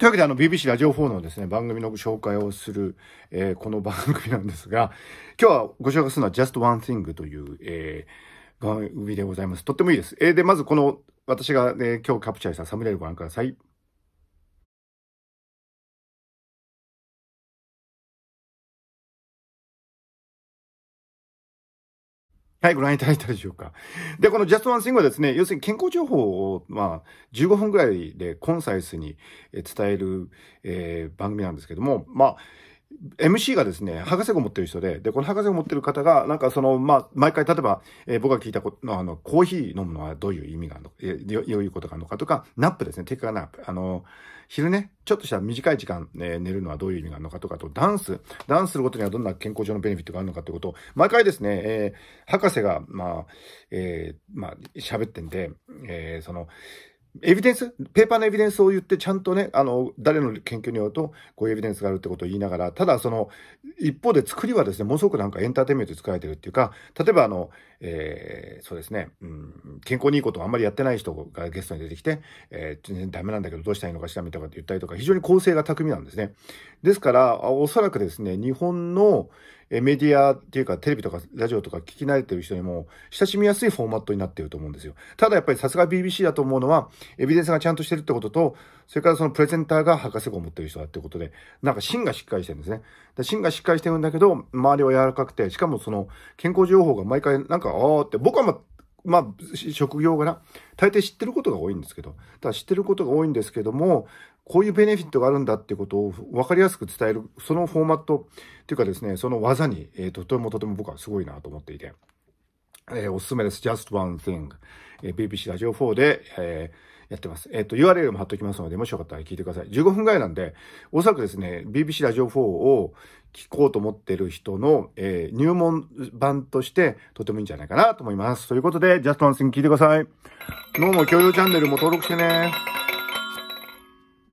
というわけであの BBC ラジオ4のですね、番組の紹介をする、えー、この番組なんですが、今日はご紹介するのは Just One Thing という、えー、番組でございます。とってもいいです。えー、で、まずこの私が、ね、今日カプチャーしたサムネイルご覧ください。はい、ご覧いただいたでしょうか。で、この Just One Thing はですね、要するに健康情報を、まあ、15分ぐらいでコンサイスに伝える、えー、番組なんですけども、まあ、MC がですね、博士号持ってる人で、で、この博士号持ってる方が、なんかその、まあ、毎回、例えば、えー、僕が聞いたことの、あの、コーヒー飲むのはどういう意味があるのか、えー、どういうことがあるのかとか、ナップですね、テクカナップ。あの、昼ね、ちょっとした短い時間、えー、寝るのはどういう意味があるのかとか、と、ダンス、ダンスすることにはどんな健康上のベネフィットがあるのかということを、毎回ですね、えー、博士が、まあ、えー、まあ、喋ってんで、えー、その、エビデンス、ペーパーのエビデンスを言ってちゃんとね、あの、誰の研究によると、こういうエビデンスがあるってことを言いながら、ただその、一方で作りはですね、ものすごくなんかエンターテインメントで作られてるっていうか、例えばあの、えー、そうですね、うん、健康にいいことをあんまりやってない人がゲストに出てきて、えー、ダメなんだけどどうしたらいいのかしらみたいなこと言ったりとか、非常に構成が巧みなんですね。ですから、おそらくですね、日本のメディアっていうかテレビとかラジオとか聞き慣れてる人にも親しみやすいフォーマットになっていると思うんですよ。ただやっぱりさすが BBC だと思うのは、エビデンスがちゃんとしてるってことと、それからそのプレゼンターが博士号を持ってる人だってことで、なんか芯がしっかりしてるんですね。芯がしっかりしてるんだけど、周りは柔らかくて、しかもその健康情報が毎回なんか、あーって、僕はまあまあ、職業柄、大抵知ってることが多いんですけど、ただ知ってることが多いんですけども、こういうベネフィットがあるんだってことを分かりやすく伝える、そのフォーマットっていうかですね、その技に、えー、とてもとても僕はすごいなと思っていて。えー、おすすめです。just one thing、えー。BBC ラジオ4で、えー、やってます。えっ、ー、と、URL も貼っときますので、もしよかったら聞いてください。15分ぐらいなんで、おそらくですね、BBC ラジオ4を聞こうと思ってる人の、えー、入門版として、とてもいいんじゃないかなと思います。ということで、just one thing 聞いてください。どうも、共有チャンネルも登録してね。